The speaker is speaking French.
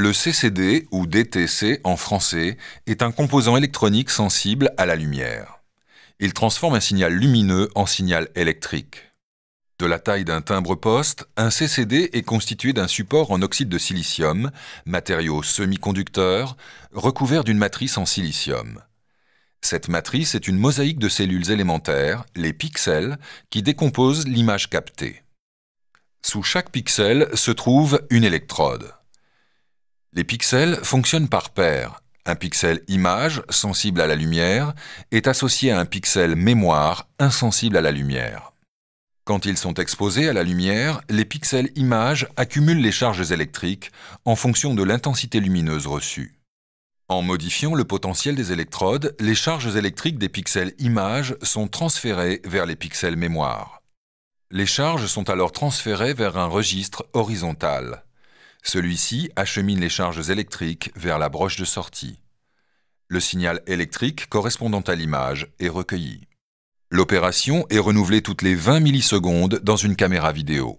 Le CCD ou DTC en français est un composant électronique sensible à la lumière. Il transforme un signal lumineux en signal électrique. De la taille d'un timbre-poste, un CCD est constitué d'un support en oxyde de silicium, matériau semi-conducteur, recouvert d'une matrice en silicium. Cette matrice est une mosaïque de cellules élémentaires, les pixels, qui décomposent l'image captée. Sous chaque pixel se trouve une électrode. Les pixels fonctionnent par paires. Un pixel image, sensible à la lumière, est associé à un pixel mémoire, insensible à la lumière. Quand ils sont exposés à la lumière, les pixels images accumulent les charges électriques en fonction de l'intensité lumineuse reçue. En modifiant le potentiel des électrodes, les charges électriques des pixels images sont transférées vers les pixels mémoire. Les charges sont alors transférées vers un registre horizontal. Celui-ci achemine les charges électriques vers la broche de sortie. Le signal électrique correspondant à l'image est recueilli. L'opération est renouvelée toutes les 20 millisecondes dans une caméra vidéo.